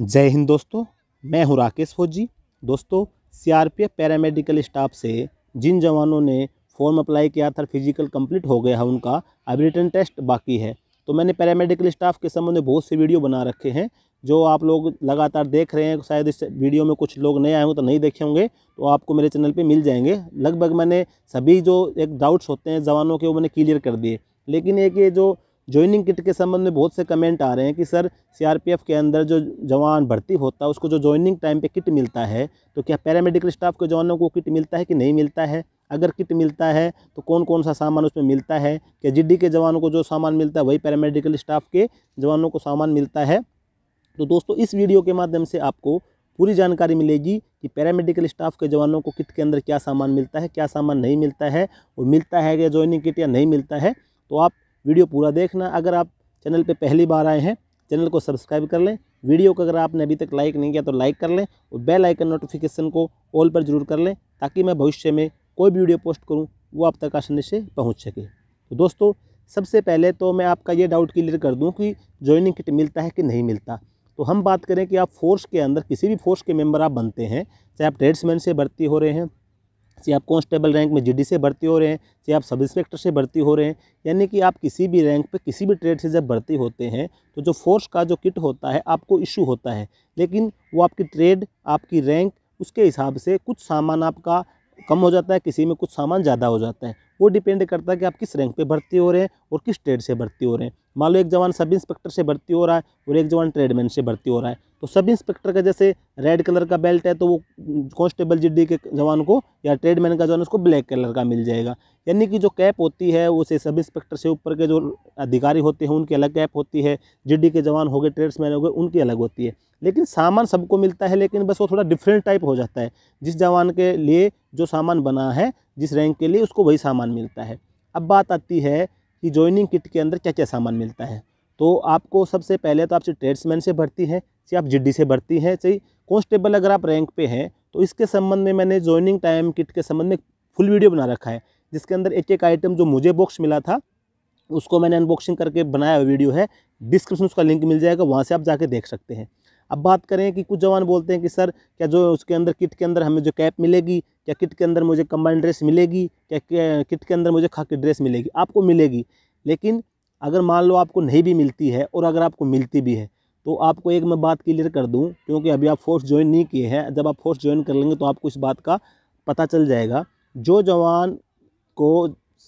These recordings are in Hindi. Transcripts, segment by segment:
जय हिंद दोस्तों मैं हूं राकेश फौजी दोस्तों सीआरपीएफ पैरामेडिकल स्टाफ से जिन जवानों ने फॉर्म अप्लाई किया था फिजिकल कंप्लीट हो गया है उनका अब रिटर्न टेस्ट बाकी है तो मैंने पैरामेडिकल स्टाफ के संबंध में बहुत से वीडियो बना रखे हैं जो आप लोग लगातार देख रहे हैं शायद इस वीडियो में कुछ लोग नए आए हों तो नहीं देखे होंगे तो आपको मेरे चैनल पर मिल जाएंगे लगभग मैंने सभी जो एक डाउट्स होते हैं जवानों के वो मैंने क्लियर कर दिए लेकिन एक ये जो ज्वाइनिंग किट के संबंध में बहुत से कमेंट आ रहे हैं कि सर सीआरपीएफ के अंदर जो जवान भर्ती होता है उसको जो ज्वाइनिंग टाइम पे किट मिलता है तो क्या पैरामेडिकल स्टाफ के जवानों को किट मिलता है कि नहीं मिलता है अगर किट मिलता है तो कौन कौन सा सामान उसमें मिलता है क्या जी के जवानों को जो सामान मिलता है वही पैरामेडिकल स्टाफ के जवानों को सामान मिलता है तो दोस्तों इस वीडियो के माध्यम से आपको पूरी जानकारी मिलेगी कि पैरामेडिकल स्टाफ के जवानों को किट के अंदर क्या सामान मिलता है क्या सामान नहीं मिलता है और मिलता है या ज्वाइनिंग किट या नहीं मिलता है तो आप वीडियो पूरा देखना अगर आप चैनल पे पहली बार आए हैं चैनल को सब्सक्राइब कर लें वीडियो को अगर आपने अभी तक लाइक नहीं किया तो लाइक कर लें और बेल आइकन नोटिफिकेशन को ऑल पर जरूर कर लें ताकि मैं भविष्य में कोई भी वीडियो पोस्ट करूँ वो आप तक आसानी से पहुँच सके तो दोस्तों सबसे पहले तो मैं आपका ये डाउट क्लियर कर दूँ कि ज्वाइनिंग किट मिलता है कि नहीं मिलता तो हम बात करें कि आप फोर्स के अंदर किसी भी फोर्स के मेंबर आप बनते हैं चाहे आप ट्रेड्समैन से भर्ती हो रहे हैं चाहे आप कॉन्स्टेबल रैंक में जीडी से भर्ती हो रहे हैं चाहे आप सब इंस्पेक्टर से भर्ती हो रहे हैं यानी कि आप किसी भी रैंक पे किसी भी ट्रेड से जब भर्ती होते हैं तो जो फोर्स का जो किट होता है आपको इशू होता है लेकिन वो आपकी ट्रेड आपकी रैंक उसके हिसाब से कुछ सामान आपका कम हो जाता है किसी में कुछ सामान ज़्यादा हो जाता है वो डिपेंड करता है कि आप किस रैंक पे भर्ती हो रहे हैं और किस ट्रेड से भर्ती हो रहे हैं मान लो एक जवान सब इंस्पेक्टर से भर्ती हो रहा है और एक जवान ट्रेडमैन से भर्ती हो रहा है तो सब इंस्पेक्टर का जैसे रेड कलर का बेल्ट है तो वो कॉन्स्टेबल जी के जवान को या ट्रेडमैन का जवान उसको ब्लैक कलर का मिल जाएगा यानी कि जो कैप होती है उसे सब इंस्पेक्टर से ऊपर के जो अधिकारी होते हैं उनकी अलग कैप होती है जी के जवान हो गए ट्रेड्समैन हो गए उनकी अलग होती है लेकिन सामान सबको मिलता है लेकिन बस वो थोड़ा डिफरेंट टाइप हो जाता है जिस जवान के लिए जो सामान बना है जिस रैंक के लिए उसको वही सामान मिलता है अब बात आती है कि ज्वाइनिंग किट के अंदर क्या क्या सामान मिलता है तो आपको सबसे पहले तो आपसे ट्रेड्समैन से भर्ती है चाहे आप जीडी से भर्ती हैं चाहे कॉन्स्टेबल अगर आप रैंक पे हैं तो इसके संबंध में मैंने ज्वाइनिंग टाइम किट के संबंध में फुल वीडियो बना रखा है जिसके अंदर एक एक आइटम जो मुझे बॉक्स मिला था उसको मैंने अनबॉक्सिंग करके बनाया हुआ वीडियो है डिस्क्रिप्शन उसका लिंक मिल जाएगा वहाँ से आप जाके देख सकते हैं अब बात करें कि कुछ जवान बोलते हैं कि सर क्या जो उसके अंदर किट के अंदर हमें जो कैप मिलेगी क्या किट के अंदर मुझे कम्बाइंड ड्रेस मिलेगी क्या किट के अंदर मुझे खाकी ड्रेस मिलेगी आपको मिलेगी लेकिन अगर मान लो आपको नहीं भी मिलती है और अगर आपको मिलती भी है तो आपको एक मैं बात क्लियर कर दूँ क्योंकि अभी आप फोर्स ज्वाइन नहीं किए हैं जब आप फोर्स ज्वाइन कर लेंगे तो आपको इस बात का पता चल जाएगा जो जवान को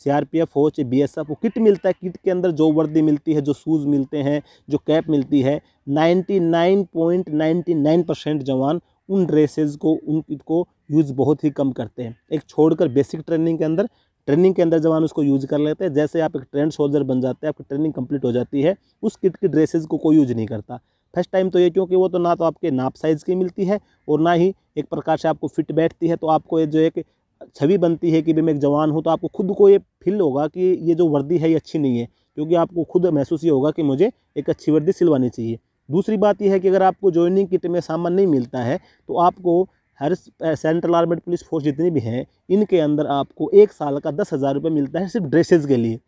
सीआरपीएफ एस बीएसएफ वो किट मिलता है किट के अंदर जो वर्दी मिलती है जो शूज़ मिलते हैं जो कैप मिलती है 99.99 परसेंट जवान उन ड्रेसेस को उन किट को यूज़ बहुत ही कम करते हैं एक छोड़कर बेसिक ट्रेनिंग के अंदर ट्रेनिंग के अंदर जवान उसको यूज कर लेते हैं जैसे आप एक ट्रेंड सोल्जर बन जाते हैं आपकी ट्रेनिंग कम्प्लीट हो जाती है उस किट की ड्रेसेज को कोई यूज नहीं करता फर्स्ट टाइम तो ये क्योंकि वो तो ना तो आपके नाप साइज़ की मिलती है और ना ही एक प्रकार से आपको फिट बैठती है तो आपको ये जो एक छवि बनती है कि भाई मैं एक जवान हूँ तो आपको खुद को ये फील होगा कि ये जो वर्दी है ये अच्छी नहीं है क्योंकि आपको खुद महसूस ये होगा कि मुझे एक अच्छी वर्दी सिलवानी चाहिए दूसरी बात यह है कि अगर आपको ज्वाइनिंग किट में सामान नहीं मिलता है तो आपको हर सेंट्रल आर्मेड पुलिस फोर्स जितनी भी हैं इनके अंदर आपको एक साल का दस हज़ार रुपये मिलता है सिर्फ ड्रेसेस के लिए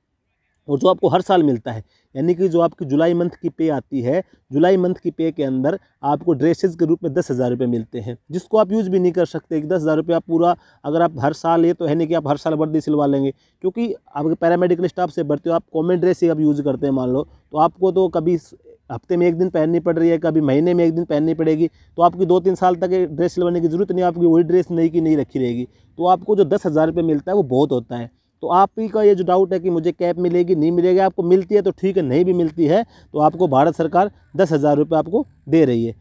और जो आपको हर साल मिलता है यानी कि जो आपकी जुलाई मंथ की पे आती है जुलाई मंथ की पे के अंदर आपको ड्रेसेस के रूप में दस हज़ार रुपये मिलते हैं जिसको आप यूज़ भी नहीं कर सकते कि दस हज़ार रुपये आप पूरा अगर आप हर साल ये तो है नहीं कि आप हर साल वर्दी सिलवा लेंगे क्योंकि आपके पैरामेडिकल स्टाफ से बढ़ते हो आप कॉमन ड्रेस ही आप यूज़ करते हैं मान लो तो आपको तो कभी हफ्ते में एक दिन पहननी पड़ रही है कभी महीने में एक दिन पहननी पड़ेगी तो आपकी दो तीन साल तक ड्रेस सिलवाने की ज़रूरत नहीं आपकी वही ड्रेस नई की नहीं रखी रहेगी तो आपको जो दस हज़ार रुपये मिलता है वो बहुत होता है तो आप ही का ये जो डाउट है कि मुझे कैब मिलेगी नहीं मिलेगी आपको मिलती है तो ठीक है नहीं भी मिलती है तो आपको भारत सरकार दस हज़ार रुपये आपको दे रही है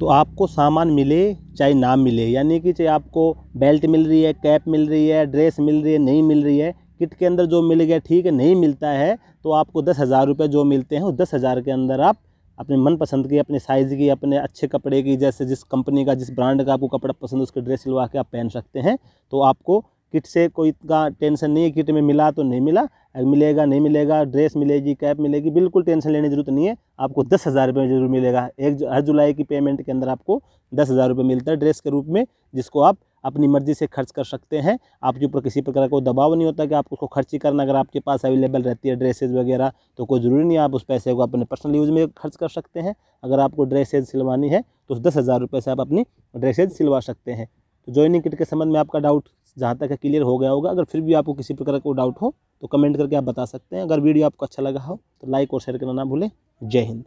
तो आपको सामान मिले चाहे ना मिले यानी कि चाहे आपको बेल्ट मिल रही है कैप मिल रही है ड्रेस मिल रही है नहीं मिल रही है किट के अंदर जो मिल गया ठीक है नहीं मिलता है तो आपको दस हज़ार रुपये जो मिलते हैं उस दस हज़ार के अंदर आप अपने मनपसंद की अपने साइज़ की अपने अच्छे कपड़े की जैसे जिस कंपनी का जिस ब्रांड का आपको कपड़ा पसंद उसके ड्रेस सिलवा के आप पहन सकते हैं तो आपको किट से कोई का टेंशन नहीं है किट में मिला तो नहीं मिला मिलेगा नहीं मिलेगा ड्रेस मिलेगी कैप मिलेगी बिल्कुल टेंशन लेने की जरूरत नहीं है आपको दस हज़ार रुपये जरूर मिलेगा एक हर जुलाई की पेमेंट के अंदर आपको दस हज़ार रुपये मिलता है ड्रेस के रूप में जिसको आप अपनी मर्ज़ी से खर्च कर सकते हैं आपके ऊपर किसी प्रकार का कोई दबाव नहीं होता कि आपको उसको खर्च करना अगर आपके पास अवेलेबल रहती है ड्रेसेज वगैरह तो कोई ज़रूरी नहीं आप उस पैसे को अपने पर्सनल यूज़ में खर्च कर सकते हैं अगर आपको ड्रेसेज सिलवानी है तो उस दस हज़ार रुपये से आप अपनी ड्रेसेज सिलवा सकते हैं तो ज्वाइनिंग किट के संबंध में आपका डाउट जहाँ तक है क्लियर हो गया होगा अगर फिर भी आपको किसी प्रकार का डाउट हो तो कमेंट करके आप बता सकते हैं अगर वीडियो आपको अच्छा लगा हो तो लाइक और शेयर करना ना भूलें जय हिंद